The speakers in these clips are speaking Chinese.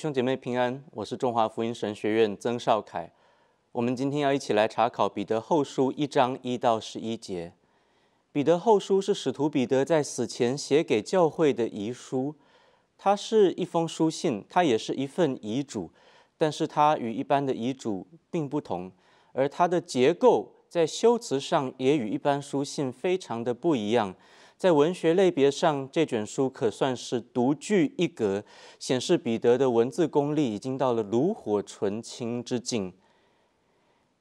兄姐妹平安，我是中华福音神学院曾少凯。我们今天要一起来查考《彼得后书》一章一到十一节。《彼得后书》是使徒彼得在死前写给教会的遗书，它是一封书信，它也是一份遗嘱，但是它与一般的遗嘱并不同，而它的结构在修辞上也与一般书信非常的不一样。在文学类别上，这卷书可算是独具一格，显示彼得的文字功力已经到了炉火纯青之境。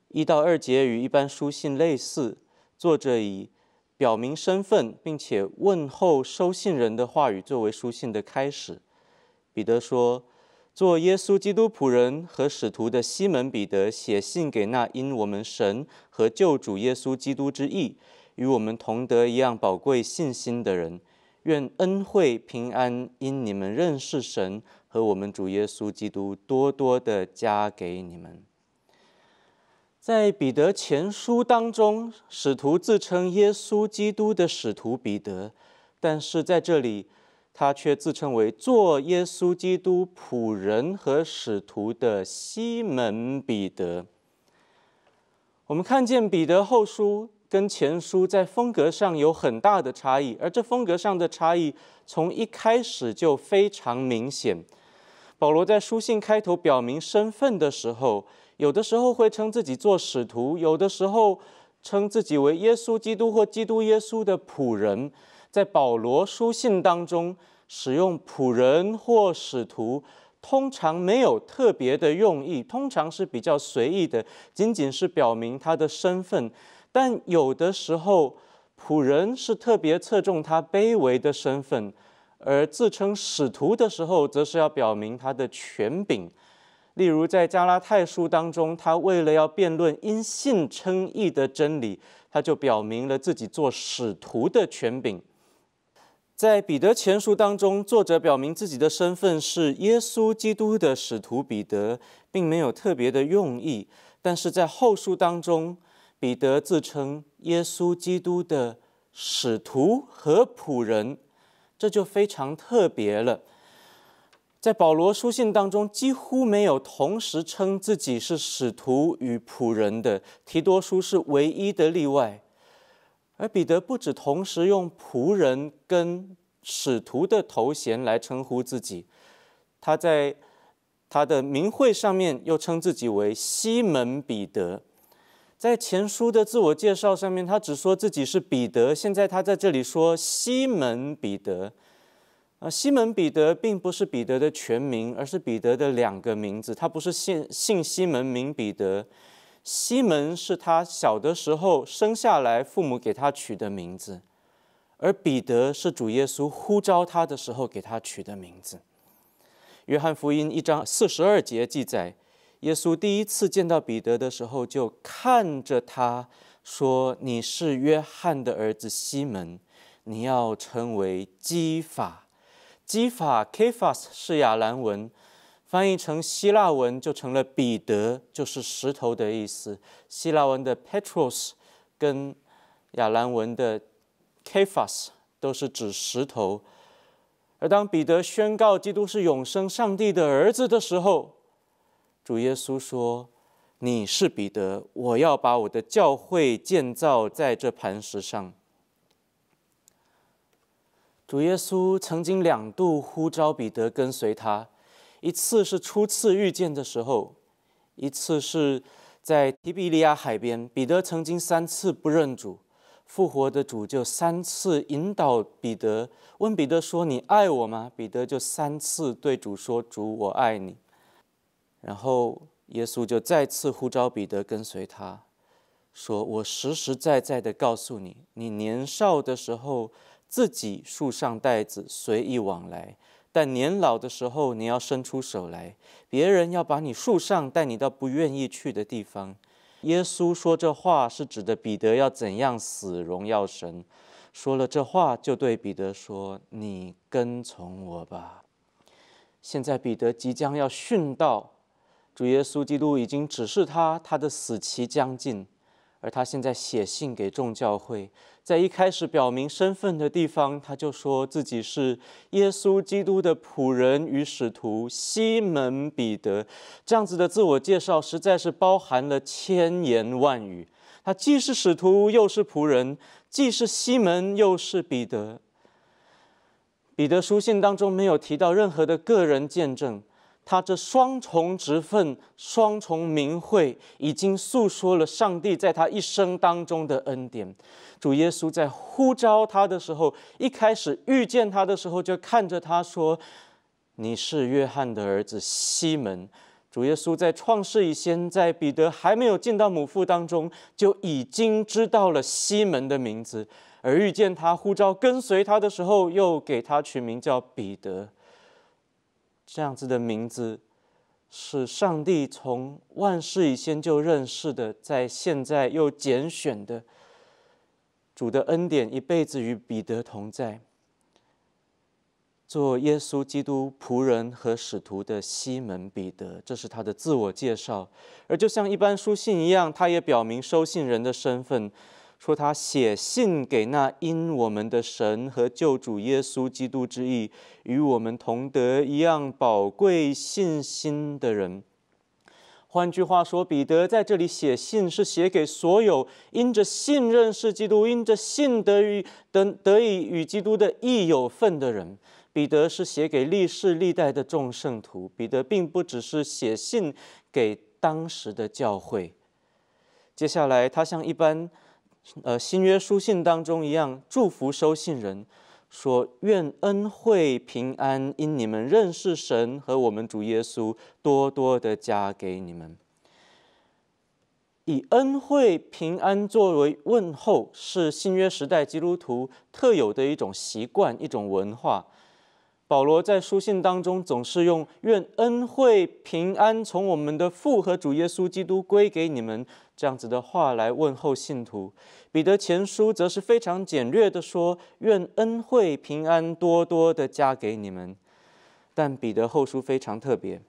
一到二节与一般书信类似，作者以表明身份并且问候收信人的话语作为书信的开始。彼得说：“做耶稣基督仆人和使徒的西门彼得写信给那因我们神和救主耶稣基督之意与我们同德一样宝贵信心的人，愿恩惠平安因你们认识神和我们主耶稣基督多多的加给你们。在彼得前书当中，使徒自称耶稣基督的使徒彼得，但是在这里，他却自称为做耶稣基督仆人和使徒的西门彼得。我们看见彼得后书。跟前书在风格上有很大的差异，而这风格上的差异从一开始就非常明显。保罗在书信开头表明身份的时候，有的时候会称自己做使徒，有的时候称自己为耶稣基督或基督耶稣的仆人。在保罗书信当中，使用仆人或使徒，通常没有特别的用意，通常是比较随意的，仅仅是表明他的身份。但有的时候，仆人是特别侧重他卑微的身份，而自称使徒的时候，则是要表明他的权柄。例如在加拉太书当中，他为了要辩论因信称义的真理，他就表明了自己做使徒的权柄。在彼得前书当中，作者表明自己的身份是耶稣基督的使徒彼得，并没有特别的用意。但是在后书当中，彼得自称耶稣基督的使徒和仆人，这就非常特别了。在保罗书信当中，几乎没有同时称自己是使徒与仆人的，提多书是唯一的例外。而彼得不止同时用仆人跟使徒的头衔来称呼自己，他在他的名讳上面又称自己为西门彼得。在前书的自我介绍上面，他只说自己是彼得。现在他在这里说西门彼得，啊，西门彼得并不是彼得的全名，而是彼得的两个名字。他不是姓姓西门，名彼得。西门是他小的时候生下来，父母给他取的名字，而彼得是主耶稣呼召他的时候给他取的名字。约翰福音一章四十二节记载。耶稣第一次见到彼得的时候，就看着他说：“你是约翰的儿子西门，你要称为基法。基法 （Kephas） 是亚兰文，翻译成希腊文就成了彼得，就是石头的意思。希腊文的 Petros 跟亚兰文的 Kephas 都是指石头。而当彼得宣告基督是永生上帝的儿子的时候，主耶稣说：“你是彼得，我要把我的教会建造在这磐石上。”主耶稣曾经两度呼召彼得跟随他，一次是初次遇见的时候，一次是在提比利亚海边。彼得曾经三次不认主，复活的主就三次引导彼得，问彼得说：“你爱我吗？”彼得就三次对主说：“主，我爱你。”然后耶稣就再次呼召彼得跟随他，说：“我实实在在的告诉你，你年少的时候自己束上带子，随意往来；但年老的时候，你要伸出手来，别人要把你束上，带你到不愿意去的地方。”耶稣说这话是指的彼得要怎样死，荣耀神。说了这话，就对彼得说：“你跟从我吧。”现在彼得即将要殉道。主耶稣基督已经指示他，他的死期将近，而他现在写信给众教会，在一开始表明身份的地方，他就说自己是耶稣基督的仆人与使徒西门彼得。这样子的自我介绍实在是包含了千言万语。他既是使徒，又是仆人；既是西门，又是彼得。彼得书信当中没有提到任何的个人见证。他这双重职分、双重名讳，已经诉说了上帝在他一生当中的恩典。主耶稣在呼召他的时候，一开始遇见他的时候，就看着他说：“你是约翰的儿子西门。”主耶稣在创世以前，在彼得还没有进到母腹当中，就已经知道了西门的名字，而遇见他呼召跟随他的时候，又给他取名叫彼得。这样子的名字，是上帝从万事以先就认识的，在现在又拣选的。主的恩典一辈子与彼得同在，做耶稣基督仆人和使徒的西门彼得，这是他的自我介绍。而就像一般书信一样，他也表明收信人的身份。说他写信给那因我们的神和救主耶稣基督之意与我们同德一样宝贵信心的人。换句话说，彼得在这里写信是写给所有因着信任是基督、因着信得与得得以与基督的义有份的人。彼得是写给历世历代的众圣徒。彼得并不只是写信给当时的教会。接下来，他像一般。呃，新约书信当中一样，祝福收信人，说愿恩惠平安，因你们认识神和我们主耶稣，多多的加给你们。以恩惠平安作为问候，是新约时代基督徒特有的一种习惯，一种文化。保罗在书信当中总是用“愿恩惠平安从我们的父和主耶稣基督归给你们”这样子的话来问候信徒。彼得前书则是非常简略的说：“愿恩惠平安多多的加给你们。”但彼得后书非常特别，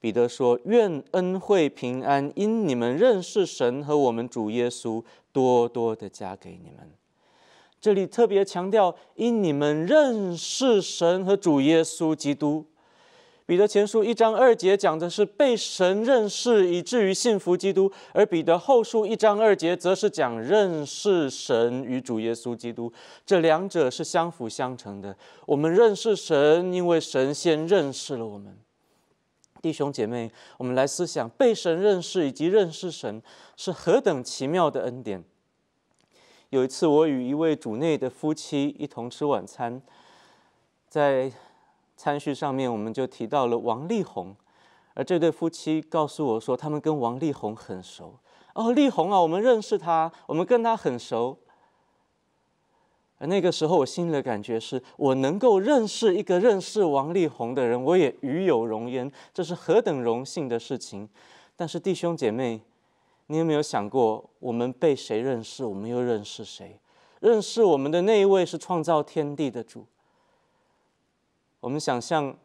彼得说：“愿恩惠平安因你们认识神和我们主耶稣多多的加给你们。”这里特别强调，因你们认识神和主耶稣基督。彼得前书一章二节讲的是被神认识，以至于信服基督；而彼得后书一章二节则是讲认识神与主耶稣基督。这两者是相辅相成的。我们认识神，因为神先认识了我们。弟兄姐妹，我们来思想被神认识以及认识神是何等奇妙的恩典。有一次，我与一位主内的夫妻一同吃晚餐，在餐叙上面，我们就提到了王力宏，而这对夫妻告诉我说，他们跟王力宏很熟。哦，力宏啊，我们认识他，我们跟他很熟。而那个时候，我心里的感觉是我能够认识一个认识王力宏的人，我也与有荣焉，这是何等荣幸的事情。但是弟兄姐妹。你有没有想过，我们被谁认识？我们又认识谁？认识我们的那一位是创造天地的主。我们想象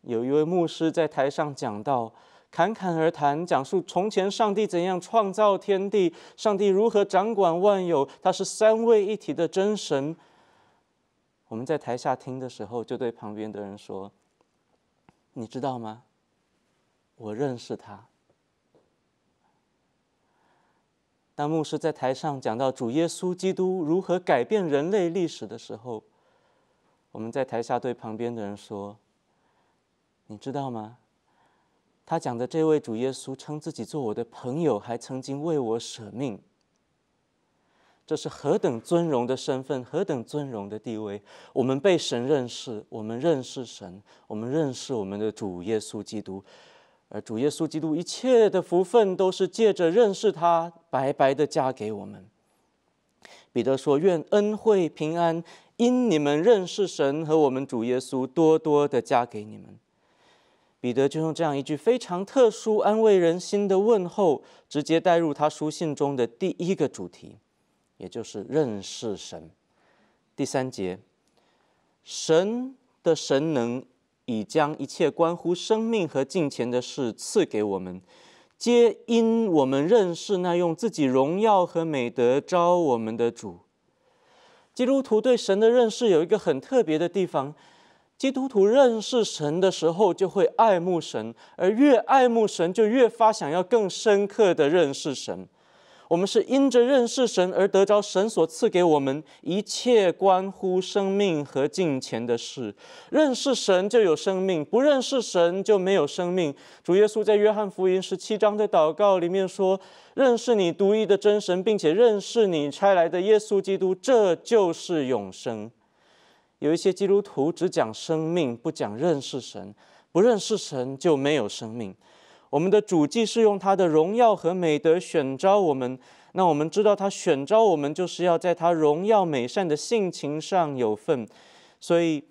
有一位牧师在台上讲到，侃侃而谈，讲述从前上帝怎样创造天地，上帝如何掌管万有，他是三位一体的真神。我们在台下听的时候，就对旁边的人说：“你知道吗？我认识他。”当牧师在台上讲到主耶稣基督如何改变人类历史的时候，我们在台下对旁边的人说：“你知道吗？他讲的这位主耶稣称自己做我的朋友，还曾经为我舍命。这是何等尊荣的身份，何等尊荣的地位！我们被神认识，我们认识神，我们认识我们的主耶稣基督。”而主耶稣基督一切的福分都是借着认识他白白的加给我们。彼得说：“愿恩惠平安，因你们认识神和我们主耶稣，多多的加给你们。”彼得就用这样一句非常特殊、安慰人心的问候，直接带入他书信中的第一个主题，也就是认识神。第三节，神的神能。你将一切关乎生命和金钱的事赐给我们，皆因我们认识那用自己荣耀和美德招我们的主。基督徒对神的认识有一个很特别的地方：基督徒认识神的时候，就会爱慕神，而越爱慕神，就越发想要更深刻的认识神。我们是因着认识神而得着神所赐给我们一切关乎生命和金钱的事。认识神就有生命，不认识神就没有生命。主耶稣在约翰福音十七章的祷告里面说：“认识你独一的真神，并且认识你差来的耶稣基督，这就是永生。”有一些基督徒只讲生命，不讲认识神；不认识神就没有生命。我们的主祭是用他的荣耀和美德选召我们，那我们知道他选召我们，就是要在他荣耀美善的性情上有份。所以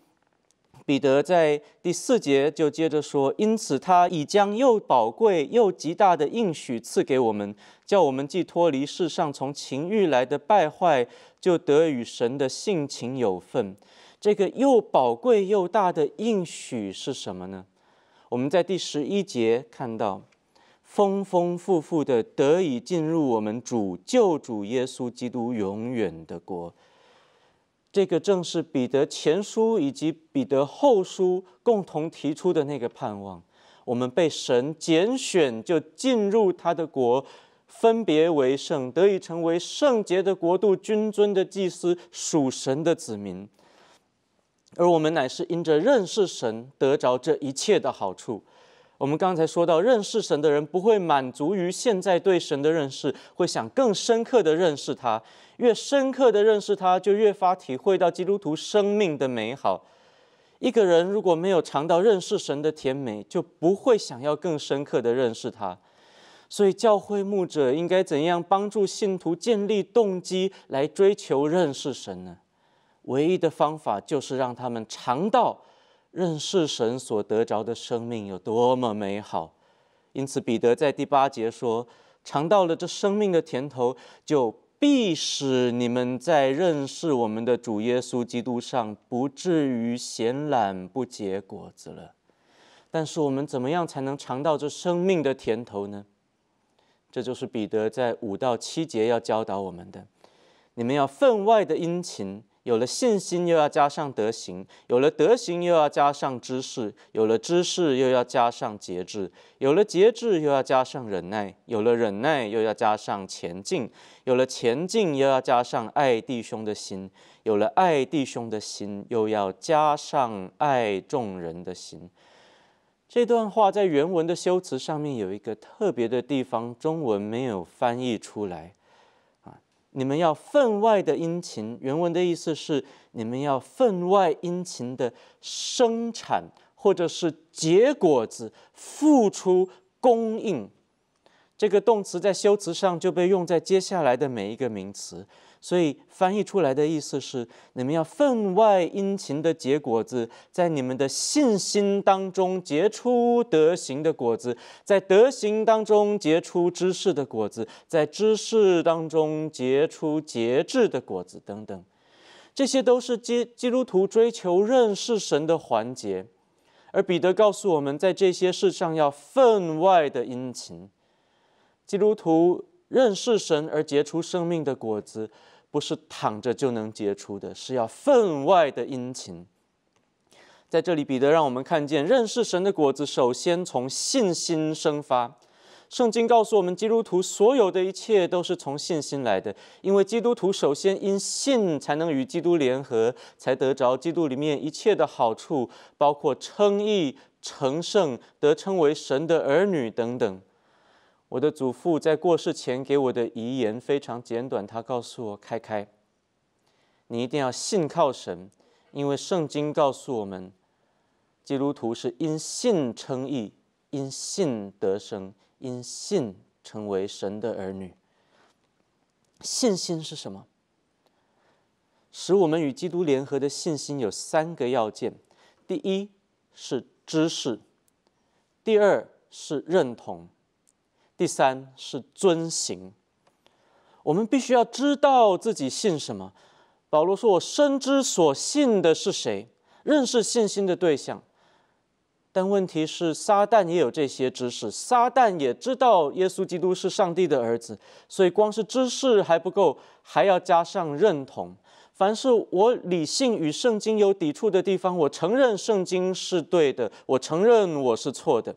彼得在第四节就接着说：“因此他已将又宝贵又极大的应许赐给我们，叫我们既脱离世上从情欲来的败坏，就得与神的性情有份。”这个又宝贵又大的应许是什么呢？我们在第十一节看到，丰丰富富的得以进入我们主救主耶稣基督永远的国。这个正是彼得前书以及彼得后书共同提出的那个盼望：我们被神拣选，就进入他的国，分别为圣，得以成为圣洁的国度、君尊的祭司、属神的子民。而我们乃是因着认识神得着这一切的好处。我们刚才说到，认识神的人不会满足于现在对神的认识，会想更深刻的认识他。越深刻的认识他，就越发体会到基督徒生命的美好。一个人如果没有尝到认识神的甜美，就不会想要更深刻的认识他。所以，教会牧者应该怎样帮助信徒建立动机来追求认识神呢？唯一的方法就是让他们尝到认识神所得着的生命有多么美好。因此，彼得在第八节说：“尝到了这生命的甜头，就必使你们在认识我们的主耶稣基督上不至于闲懒不结果子了。”但是，我们怎么样才能尝到这生命的甜头呢？这就是彼得在五到七节要教导我们的：你们要分外的殷勤。有了信心，又要加上德行；有了德行，又要加上知识；有了知识，又要加上节制；有了节制，又要加上忍耐；有了忍耐，又要加上前进；有了前进，又要加上爱弟兄的心；有了爱弟兄的心，又要加上爱众人的心。这段话在原文的修辞上面有一个特别的地方，中文没有翻译出来。你们要分外的殷勤。原文的意思是，你们要分外殷勤的生产，或者是结果子、付出、供应。这个动词在修辞上就被用在接下来的每一个名词。所以翻译出来的意思是：你们要分外殷勤的结果子，在你们的信心当中结出德行的果子，在德行当中结出知识的果子，在知识当中结出节制的果子，等等。这些都是基基督徒追求认识神的环节。而彼得告诉我们在这些事上要分外的殷勤，基督徒。认识神而结出生命的果子，不是躺着就能结出的，是要分外的殷勤。在这里，彼得让我们看见，认识神的果子，首先从信心生发。圣经告诉我们，基督徒所有的一切都是从信心来的，因为基督徒首先因信才能与基督联合，才得着基督里面一切的好处，包括称义、成圣、得称为神的儿女等等。我的祖父在过世前给我的遗言非常简短。他告诉我：“开开，你一定要信靠神，因为圣经告诉我们，基督徒是因信称义，因信得生，因信成为神的儿女。信心是什么？使我们与基督联合的信心有三个要件：第一是知识，第二是认同。”第三是遵行，我们必须要知道自己信什么。保罗说：“我深知所信的是谁，认识信心的对象。”但问题是，撒旦也有这些知识，撒旦也知道耶稣基督是上帝的儿子，所以光是知识还不够，还要加上认同。凡是我理性与圣经有抵触的地方，我承认圣经是对的，我承认我是错的。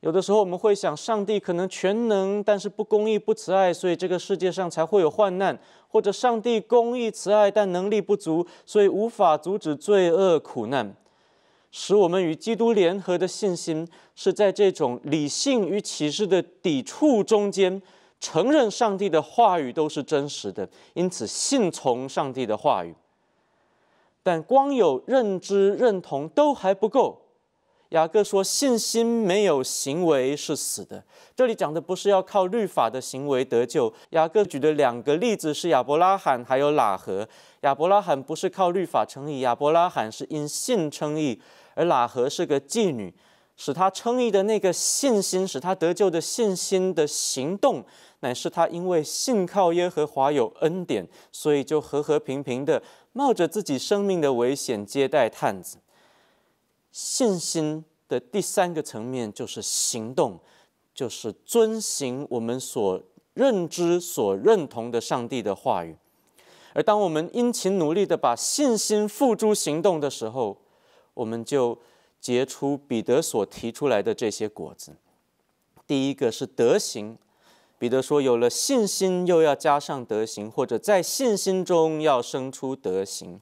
有的时候我们会想，上帝可能全能，但是不公义、不慈爱，所以这个世界上才会有患难；或者上帝公义、慈爱，但能力不足，所以无法阻止罪恶、苦难。使我们与基督联合的信心，是在这种理性与启示的抵触中间，承认上帝的话语都是真实的，因此信从上帝的话语。但光有认知、认同都还不够。雅各说：“信心没有行为是死的。”这里讲的不是要靠律法的行为得救。雅各举的两个例子是亚伯拉罕还有喇合。亚伯拉罕不是靠律法称义，亚伯拉罕是因信称义；而喇合是个妓女，使他称义的那个信心，使他得救的信心的行动，乃是他因为信靠耶和华有恩典，所以就和和平平的，冒着自己生命的危险接待探子。信心的第三个层面就是行动，就是遵行我们所认知、所认同的上帝的话语。而当我们殷勤努力的把信心付诸行动的时候，我们就结出彼得所提出来的这些果子。第一个是德行，彼得说，有了信心又要加上德行，或者在信心中要生出德行。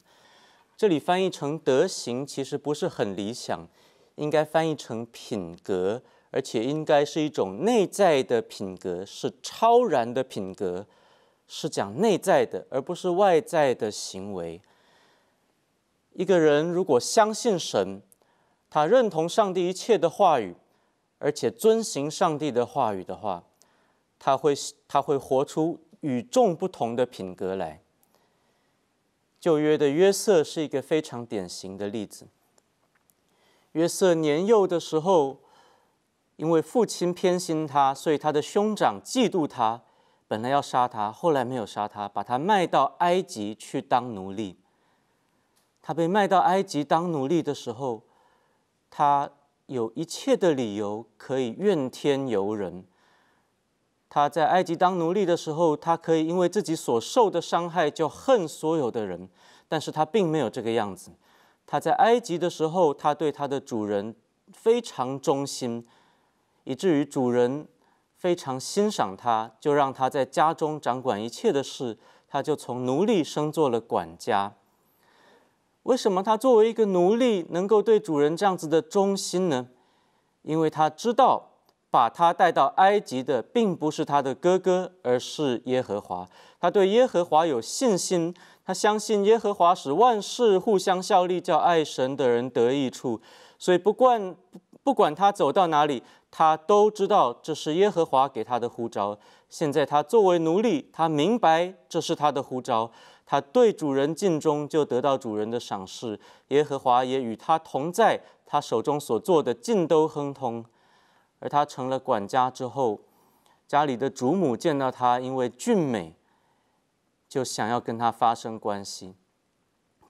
这里翻译成德行其实不是很理想，应该翻译成品格，而且应该是一种内在的品格，是超然的品格，是讲内在的，而不是外在的行为。一个人如果相信神，他认同上帝一切的话语，而且遵行上帝的话语的话，他会他会活出与众不同的品格来。旧约的约瑟是一个非常典型的例子。约瑟年幼的时候，因为父亲偏心他，所以他的兄长嫉妒他，本来要杀他，后来没有杀他，把他卖到埃及去当奴隶。他被卖到埃及当奴隶的时候，他有一切的理由可以怨天尤人。他在埃及当奴隶的时候，他可以因为自己所受的伤害就恨所有的人，但是他并没有这个样子。他在埃及的时候，他对他的主人非常忠心，以至于主人非常欣赏他，就让他在家中掌管一切的事。他就从奴隶升做了管家。为什么他作为一个奴隶能够对主人这样子的忠心呢？因为他知道。把他带到埃及的并不是他的哥哥，而是耶和华。他对耶和华有信心，他相信耶和华使万事互相效力，叫爱神的人得益处。所以不管不管他走到哪里，他都知道这是耶和华给他的呼召。现在他作为奴隶，他明白这是他的呼召。他对主人尽忠，就得到主人的赏识。耶和华也与他同在，他手中所做的尽都亨通。而他成了管家之后，家里的主母见到他，因为俊美，就想要跟他发生关系。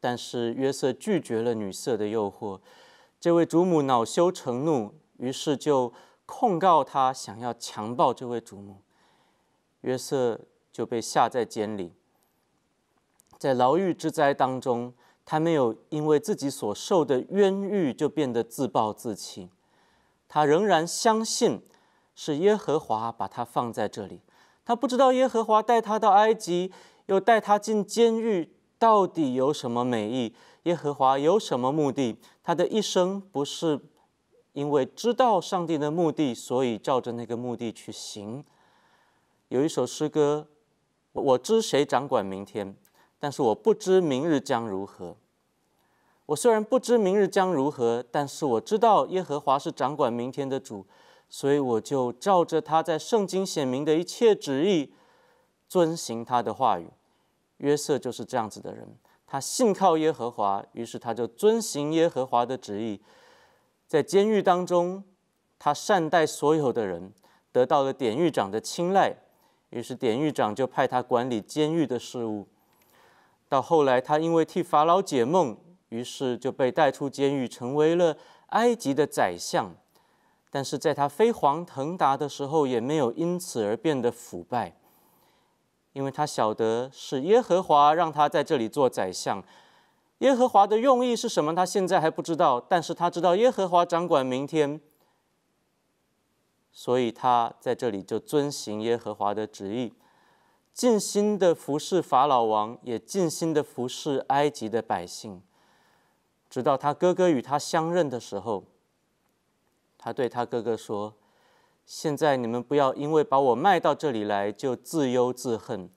但是约瑟拒绝了女色的诱惑，这位主母恼羞成怒，于是就控告他想要强暴这位主母，约瑟就被下在监里。在牢狱之灾当中，他没有因为自己所受的冤狱就变得自暴自弃。他仍然相信是耶和华把他放在这里。他不知道耶和华带他到埃及，又带他进监狱，到底有什么美意？耶和华有什么目的？他的一生不是因为知道上帝的目的，所以照着那个目的去行。有一首诗歌：“我知谁掌管明天，但是我不知明日将如何。”我虽然不知明日将如何，但是我知道耶和华是掌管明天的主，所以我就照着他在圣经显明的一切旨意，遵行他的话语。约瑟就是这样子的人，他信靠耶和华，于是他就遵行耶和华的旨意。在监狱当中，他善待所有的人，得到了典狱长的青睐，于是典狱长就派他管理监狱的事务。到后来，他因为替法老解梦。于是就被带出监狱，成为了埃及的宰相。但是在他飞黄腾达的时候，也没有因此而变得腐败，因为他晓得是耶和华让他在这里做宰相。耶和华的用意是什么？他现在还不知道，但是他知道耶和华掌管明天，所以他在这里就遵行耶和华的旨意，尽心的服侍法老王，也尽心的服侍埃及的百姓。直到他哥哥与他相认的时候，他对他哥哥说：“现在你们不要因为把我卖到这里来就自忧自恨，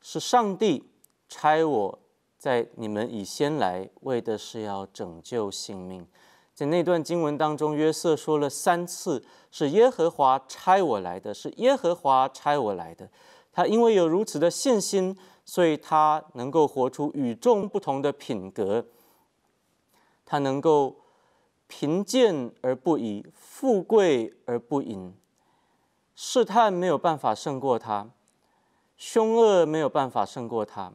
是上帝差我在你们以先来，为的是要拯救性命。”在那段经文当中，约瑟说了三次：“是耶和华差我来的，是耶和华差我来的。”他因为有如此的信心，所以他能够活出与众不同的品格。他能够贫贱而不移，富贵而不淫，试探没有办法胜过他，凶恶没有办法胜过他，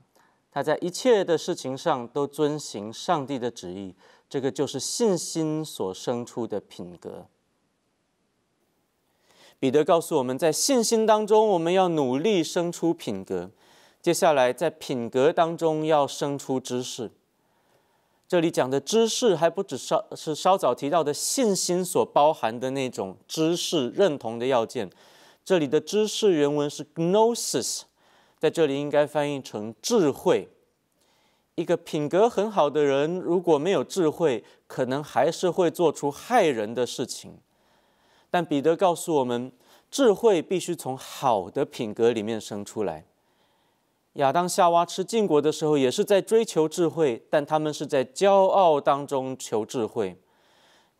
他在一切的事情上都遵行上帝的旨意，这个就是信心所生出的品格。彼得告诉我们在信心当中，我们要努力生出品格，接下来在品格当中要生出知识。这里讲的知识还不止稍是稍早提到的信心所包含的那种知识认同的要件。这里的知识原文是 gnosis，在这里应该翻译成智慧。一个品格很好的人如果没有智慧，可能还是会做出害人的事情。但彼得告诉我们，智慧必须从好的品格里面生出来。亚当夏娃吃禁果的时候，也是在追求智慧，但他们是在骄傲当中求智慧。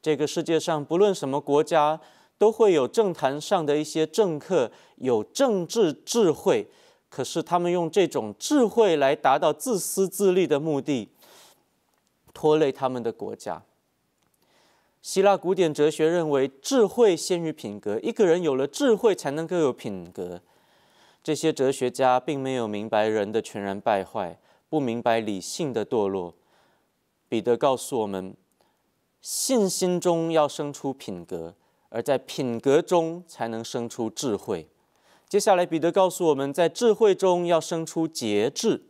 这个世界上，不论什么国家，都会有政坛上的一些政客有政治智慧，可是他们用这种智慧来达到自私自利的目的，拖累他们的国家。希腊古典哲学认为，智慧先于品格，一个人有了智慧，才能够有品格。这些哲学家并没有明白人的全然败坏，不明白理性的堕落。彼得告诉我们，信心中要生出品格，而在品格中才能生出智慧。接下来，彼得告诉我们在智慧中要生出节制。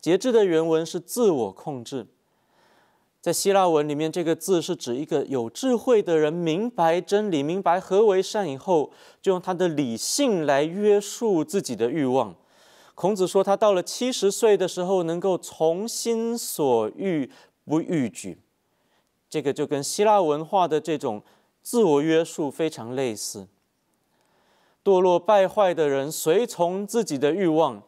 节制的原文是自我控制。在希腊文里面，这个字是指一个有智慧的人，明白真理，明白何为善以后，就用他的理性来约束自己的欲望。孔子说，他到了七十岁的时候，能够从心所欲不逾矩，这个就跟希腊文化的这种自我约束非常类似。堕落败坏的人随从自己的欲望，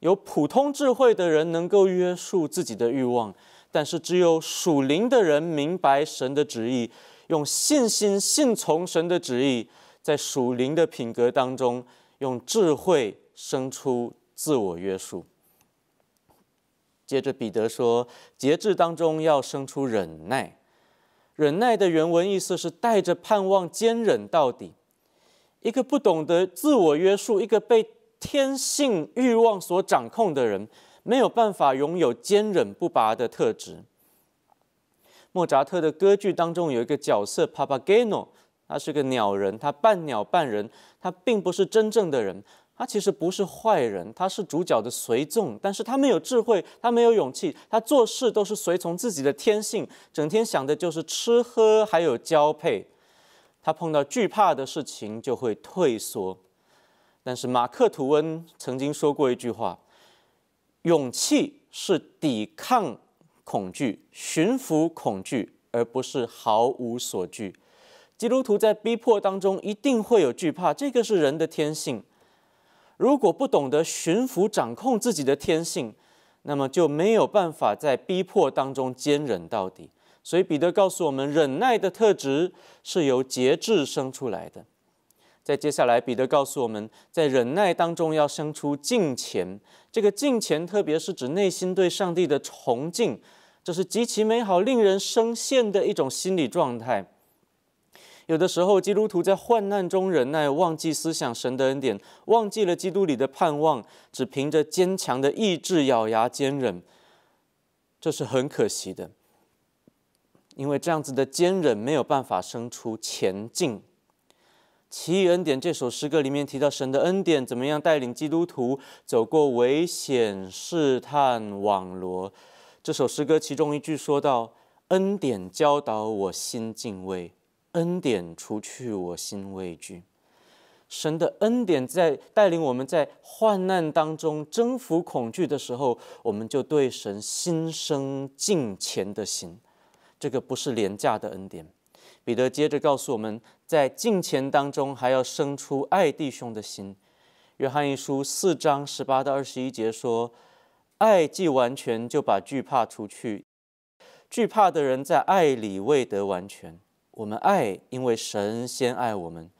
有普通智慧的人能够约束自己的欲望。但是只有属灵的人明白神的旨意，用信心信从神的旨意，在属灵的品格当中，用智慧生出自我约束。接着彼得说，节制当中要生出忍耐，忍耐的原文意思是带着盼望坚忍到底。一个不懂得自我约束，一个被天性欲望所掌控的人。没有办法拥有坚韧不拔的特质。莫扎特的歌剧当中有一个角色 Papageno，他是个鸟人，他半鸟半人，他并不是真正的人。他其实不是坏人，他是主角的随从，但是他没有智慧，他没有勇气，他做事都是随从自己的天性，整天想的就是吃喝还有交配。他碰到惧怕的事情就会退缩。但是马克吐温曾经说过一句话。勇气是抵抗恐惧、驯服恐惧，而不是毫无所惧。基督徒在逼迫当中一定会有惧怕，这个是人的天性。如果不懂得驯服、掌控自己的天性，那么就没有办法在逼迫当中坚忍到底。所以彼得告诉我们，忍耐的特质是由节制生出来的。在接下来，彼得告诉我们在忍耐当中要生出敬虔。这个敬虔，特别是指内心对上帝的崇敬，这是极其美好、令人生羡的一种心理状态。有的时候，基督徒在患难中忍耐，忘记思想神的恩典，忘记了基督里的盼望，只凭着坚强的意志咬牙坚忍，这是很可惜的。因为这样子的坚忍没有办法生出前进。奇异恩典这首诗歌里面提到神的恩典怎么样带领基督徒走过危险试探网罗。这首诗歌其中一句说到：“恩典教导我心敬畏，恩典除去我心畏惧。”神的恩典在带领我们在患难当中征服恐惧的时候，我们就对神心生敬虔的心。这个不是廉价的恩典。彼得接着告诉我们，在敬虔当中还要生出爱弟兄的心。约翰一书四章十八到二十一节说：“爱既完全，就把惧怕除去。惧怕的人在爱里未得完全。我们爱，因为神先爱我们。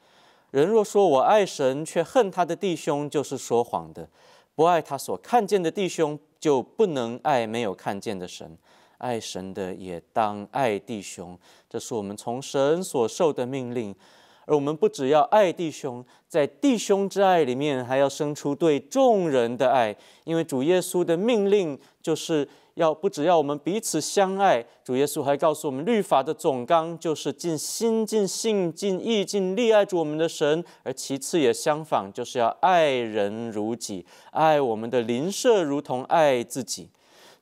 人若说我爱神，却恨他的弟兄，就是说谎的；不爱他所看见的弟兄，就不能爱没有看见的神。”爱神的也当爱弟兄，这是我们从神所受的命令。而我们不只要爱弟兄，在弟兄之爱里面，还要生出对众人的爱，因为主耶稣的命令就是要不只要我们彼此相爱，主耶稣还告诉我们，律法的总纲就是尽心、尽性、尽意、尽力爱主我们的神。而其次也相仿，就是要爱人如己，爱我们的邻舍如同爱自己。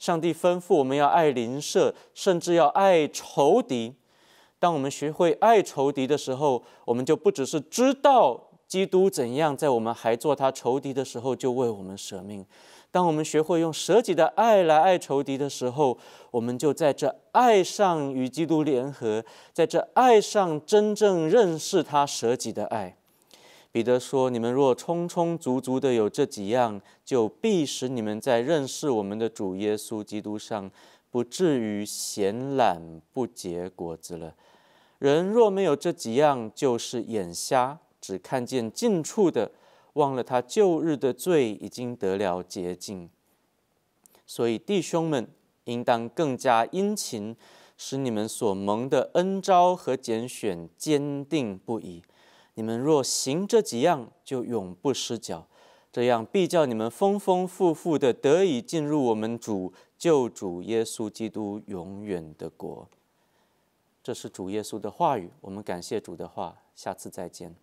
上帝吩咐我们要爱邻舍，甚至要爱仇敌。当我们学会爱仇敌的时候，我们就不只是知道基督怎样在我们还做他仇敌的时候就为我们舍命。当我们学会用舍己的爱来爱仇敌的时候，我们就在这爱上与基督联合，在这爱上真正认识他舍己的爱。彼得说：“你们若充充足足的有这几样，就必使你们在认识我们的主耶稣基督上，不至于闲懒不结果子了。人若没有这几样，就是眼瞎，只看见近处的，忘了他旧日的罪已经得了洁净。所以弟兄们，应当更加殷勤，使你们所蒙的恩招和拣选坚定不移。”你们若行这几样，就永不失脚。这样必叫你们丰丰富富的得以进入我们主救主耶稣基督永远的国。这是主耶稣的话语。我们感谢主的话。下次再见。